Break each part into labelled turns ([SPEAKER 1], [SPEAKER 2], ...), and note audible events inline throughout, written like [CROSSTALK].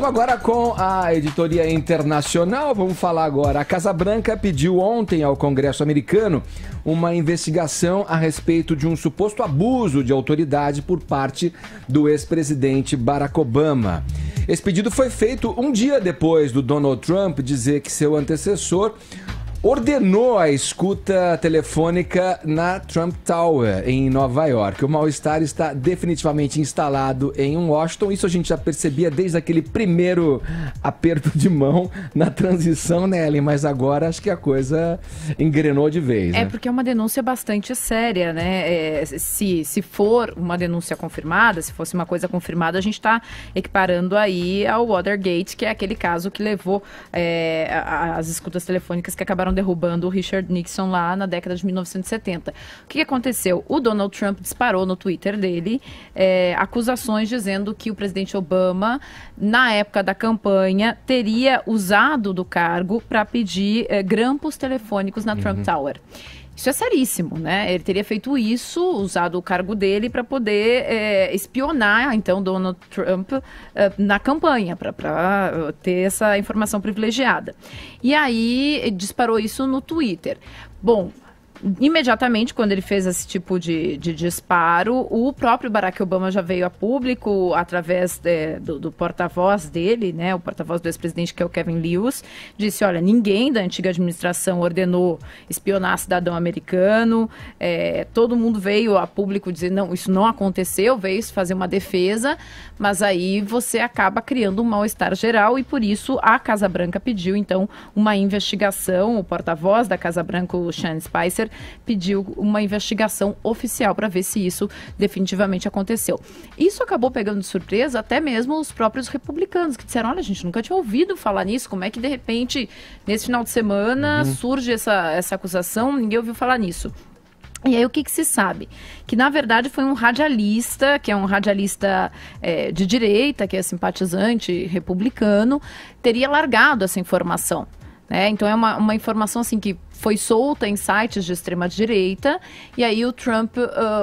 [SPEAKER 1] Vamos agora com a editoria internacional. Vamos falar agora. A Casa Branca pediu ontem ao Congresso americano uma investigação a respeito de um suposto abuso de autoridade por parte do ex-presidente Barack Obama. Esse pedido foi feito um dia depois do Donald Trump dizer que seu antecessor ordenou a escuta telefônica na Trump Tower, em Nova York. O mal-estar está definitivamente instalado em Washington. Isso a gente já percebia desde aquele primeiro aperto de mão na transição, né, Ellen? Mas agora acho que a coisa engrenou de vez. É, né? É porque
[SPEAKER 2] é uma denúncia bastante séria, né? É, se, se for uma denúncia confirmada, se fosse uma coisa confirmada, a gente está equiparando aí ao Watergate, que é aquele caso que levou é, as escutas telefônicas que acabaram acabaram derrubando o Richard Nixon lá na década de 1970. O que aconteceu? O Donald Trump disparou no Twitter dele é, acusações dizendo que o presidente Obama, na época da campanha, teria usado do cargo para pedir é, grampos telefônicos na uhum. Trump Tower. Isso é seríssimo, né? Ele teria feito isso, usado o cargo dele para poder é, espionar, então, Donald Trump é, na campanha, para eh, ter essa informação privilegiada. E aí disparou isso no Twitter. Bom, imediatamente, quando ele fez esse tipo de, de disparo, o próprio Barack Obama já veio a público através é, do, do porta-voz dele, né, o porta-voz do ex-presidente, que é o Kevin Lewis, disse: olha, ninguém da antiga administração ordenou espionar cidadão americano, é, todo mundo veio a público dizer: não, isso não aconteceu, veio fazer uma defesa, mas aí você acaba criando um mal-estar geral e por isso a Casa Branca pediu, então, uma investigação. O porta-voz da Casa Branca, o Sean Spicer, Twitter pediu uma investigação oficial para ver se isso definitivamente aconteceu. Isso acabou pegando de surpresa até mesmo os próprios republicanos, que disseram: olha, a gente nunca tinha ouvido falar nisso, como é que de repente, nesse final de semana, uhum. surge essa, essa acusação? Ninguém ouviu falar nisso. E aí o que, que, se sabe? Que na verdade foi um radialista, que é um radialista é, de direita, que é simpatizante republicano, teria largado essa informação. Né? Então é uma, uma informação assim que foi solta em sites de extrema direita e aí o Trump uh,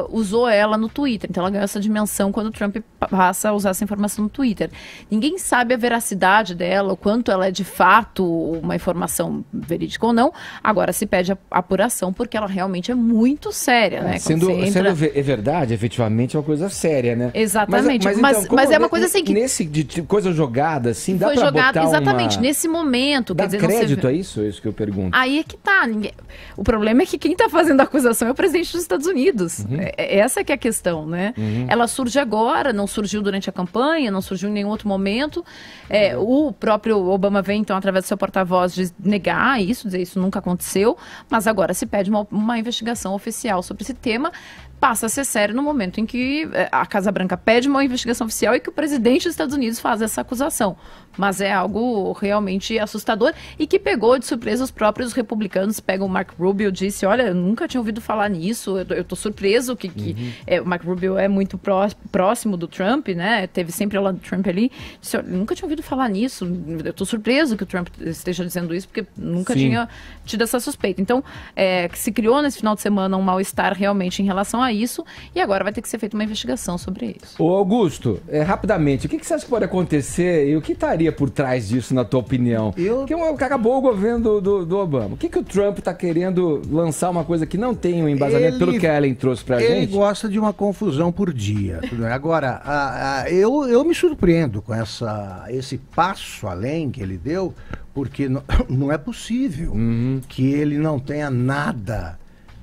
[SPEAKER 2] usou ela no Twitter. Então ela ganhou essa dimensão quando o Trump passa a usar essa informação no Twitter. Ninguém sabe a veracidade dela, o quanto ela é de fato uma informação verídica ou não. Agora se pede a apuração porque ela realmente é muito séria, né? É, sendo, entra... sendo
[SPEAKER 1] é verdade, efetivamente é uma coisa séria, né? Exatamente. Mas, mas, então, mas, é uma coisa assim que nesse de coisa jogada assim, dá foi jogada exatamente uma... nesse
[SPEAKER 2] momento. Dá dizer, crédito se...
[SPEAKER 1] a isso, é isso que eu pergunto. Aí
[SPEAKER 2] é que tá ninguém... O problema é que quem está fazendo a acusação é o presidente dos Estados Unidos. Uhum. É, é, essa que é a questão, né? Uhum. Ela surge agora, não surgiu durante a campanha, não surgiu em nenhum outro momento. É, o próprio Obama vem, então, através do seu porta-voz, negar isso, dizer isso nunca aconteceu, mas agora se pede uma, uma investigação oficial sobre esse tema passa a ser sério no momento em que é, a Casa Branca pede uma investigação oficial e que o presidente dos Estados Unidos faz essa acusação. Mas é algo realmente assustador e que pegou de surpresa os próprios republicanos. Pega o Mark Rubio, e disse: Olha, eu nunca tinha ouvido falar nisso, eu estou surpreso que, que uhum. é, o Mark Rubio é muito pró próximo do Trump, né? Teve sempre o lado do Trump ali. Disse, nunca tinha ouvido falar nisso, eu estou surpreso que o Trump esteja dizendo isso, porque nunca Sim. tinha tido essa suspeita. Então, é, se criou nesse final de semana um mal-estar realmente em relação a isso e agora vai ter que ser feita uma investigação sobre
[SPEAKER 1] isso. Ô Augusto, é, rapidamente, o que, que, você acha que pode acontecer e o que estaria por trás disso, na tua opinião? Eu... que acabou o governo do, do, do Obama. O que, que o Trump está querendo lançar uma coisa que não tem um embasamento ele... pelo que a Ellen trouxe para a gente? Ele gosta de uma confusão por dia. agora, a, a, eu, eu me surpreendo com essa, esse passo além que ele deu, porque não, [COUGHS] não é possível uhum. que ele não tenha nada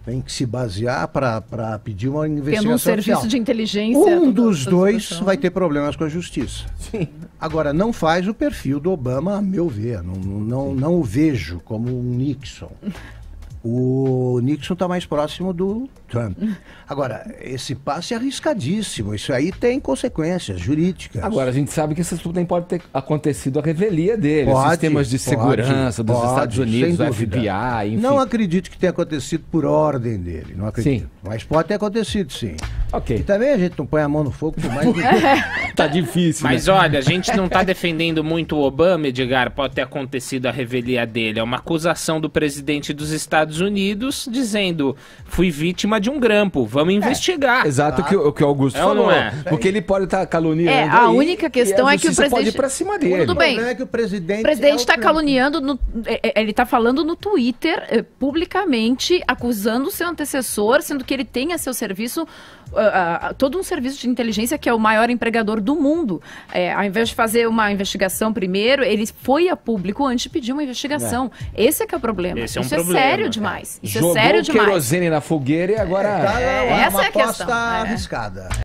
[SPEAKER 1] tem que se basear para pedir uma investigação. Tendo um serviço social. de
[SPEAKER 2] inteligência. Um dos dois situação. vai
[SPEAKER 1] ter problemas com a justiça. Sim. Agora, não faz o perfil do Obama, a meu ver. Não, não, não o vejo como um Nixon o Nixon está mais próximo do Trump. [LAUGHS] Agora, esse passe é arriscadíssimo. Isso aí tem consequências jurídicas. Agora, a gente sabe que isso também pode ter acontecido à revelia dele. Pode, sistemas de segurança pode, dos pode, Estados Unidos, do FBI, enfim. Não acredito que tenha acontecido por ordem dele. Não acredito. Sim. Mas pode ter acontecido, sim. Ok. E também a gente não põe a mão no fogo por mais. [LAUGHS] [LAUGHS] tá difícil. Mas né? olha, a gente não tá defendendo muito o Obama, Edgar, pode ter acontecido a revelia dele. É uma acusação do presidente dos Estados Unidos dizendo: fui vítima de um grampo, vamos é. investigar. Exato o que, o que Augusto é falou. É? Porque ele pode estar tá caluniando. É, a aí, única questão a é que o presidente. Pode ir pra cima dele. Tudo bem. O é que o presidente. O presidente está é caluniando,
[SPEAKER 2] no... É, é, ele tá falando no Twitter, eh, publicamente, acusando o seu antecessor, sendo que ele tem a seu serviço. Uh, todo um serviço de inteligência que é o maior empregador do mundo. É, ao invés de fazer uma investigação primeiro, ele foi a público antes de pedir uma investigação. É. Esse é que é o problema. Esse é um Isso é problema. é sério demais. Isso é Jogou é sério demais.
[SPEAKER 1] querosene na fogueira e agora... É, tá, é, essa é a questão. É. arriscada.